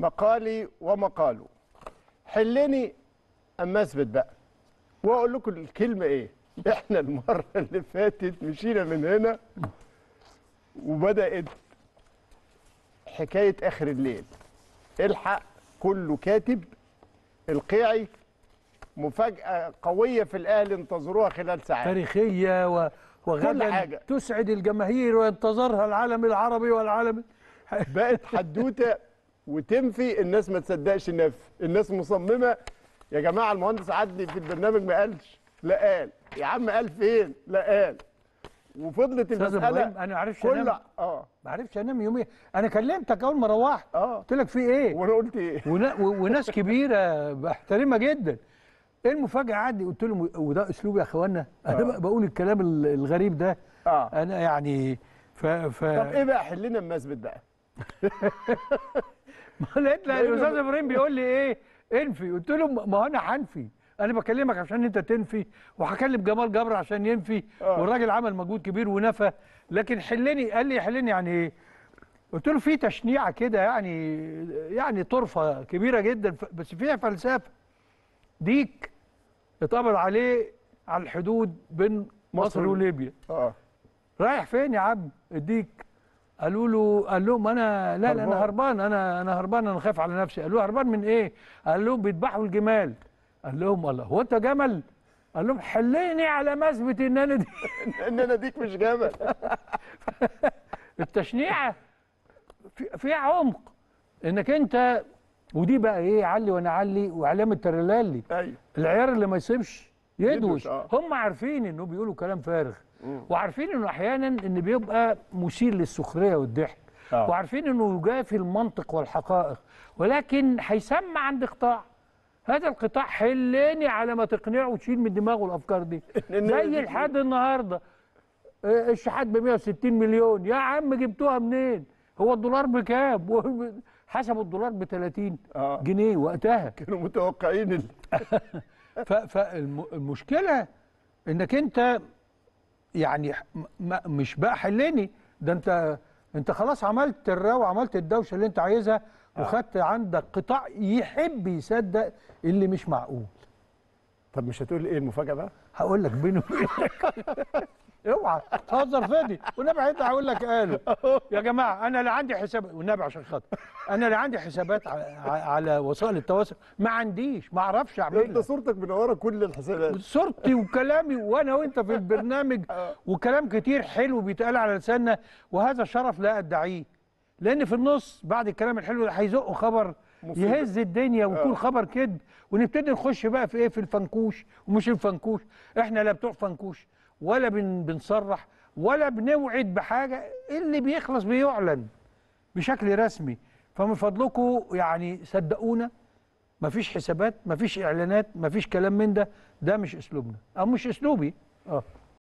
مقالي ومقاله حلني اما اثبت بقى واقول لكم الكلمه ايه احنا المره اللي فاتت مشينا من هنا وبدات حكايه اخر الليل الحق كله كاتب القيعي مفاجاه قويه في الاهلي انتظروها خلال ساعات تاريخيه و... وغدا تسعد الجماهير وينتظرها العالم العربي والعالم بقت حدوته وتنفي الناس ما تصدقش النفي الناس مصممه يا جماعه المهندس عدلي في البرنامج ما قالش لا قال يا عم قال فين لا قال وفضلت المساله انا ما كل... انام اه ما عرفش انام يومين انا كلمتك اول ما روحت اه قلت لك في ايه وانا قلت ايه ونا... وناس كبيره بحترمها جدا ايه المفاجاه عندي قلت لهم وده اسلوبي يا اخوانا آه. انا آه. بقول الكلام الغريب ده آه. انا يعني ف, ف... طب ايه بقى حلنا المثبت بقى ما لقيت الاستاذ ابراهيم بيقول لي ايه انفي قلت له ما انا هنفي انا بكلمك عشان انت تنفي وهكلم جمال جبر عشان ينفي آه. والراجل عمل مجهود كبير ونفى لكن حلني قال لي حلني يعني ايه قلت له في تشنيعه كده يعني يعني طرفه كبيره جدا بس فيها فلسفه ديك اتقبض عليه على الحدود بين مصر, مصر وليبيا اه رايح فين يا عم الديك قالوا له قال لهم انا لا لا انا هربان انا انا هربان انا خايف على نفسي قالوا هربان من ايه قال لهم بيذبحوا الجمال قال لهم الله هو انت جمل قال لهم حليني على مثبت ان انا دي ان انا ديك مش جمل التشنيعه فيها عمق انك انت ودي بقى ايه علي وانا علي واعلام الترلالي ايوه العيار اللي ما يسيبش يدوش آه. هم عارفين انه بيقولوا كلام فارغ وعارفين انه احيانا ان بيبقى مثير للسخريه والضحك آه. وعارفين انه يجافي المنطق والحقائق ولكن هيسمع عند قطاع هذا القطاع حلني على ما تقنعه وتشيل من دماغه الافكار دي زي لحد النهارده آه، الشحات ب 160 مليون يا عم جبتوها منين؟ هو الدولار بكام؟ حسبوا الدولار ب 30 جنيه وقتها كانوا متوقعين فالمشكله انك انت يعني مش بقى حلني ده انت انت خلاص عملت الرو وعملت الدوشه اللي انت عايزها آه. وخدت عندك قطاع يحب يصدق اللي مش معقول طب مش هتقول ايه المفاجاه بقى؟ هقول لك بيني وبينك اوعى تهزر فادي والنبي هيطلع يقول لك قالوا يا جماعه انا لا عندي حساب والنبي عشان خاطر انا لا عندي حسابات على وسائل التواصل ما عنديش ما اعرفش اعمل انت صورتك من ورا كل الحسابات صورتي وكلامي وانا وانت في البرنامج وكلام كتير حلو بيتقال على لساننا وهذا شرف لا ادعيه لان في النص بعد الكلام الحلو ده هيزقوا خبر مصيبة. يهز الدنيا ويكون آه. خبر كده ونبتدي نخش بقى في ايه في الفنكوش ومش الفنكوش احنا لا بتوع فنكوش ولا بن بنصرح ولا بنوعد بحاجه اللي بيخلص بيعلن بشكل رسمي فمن فضلكم يعني صدقونا مفيش حسابات مفيش اعلانات مفيش كلام من ده ده مش اسلوبنا او مش اسلوبي اه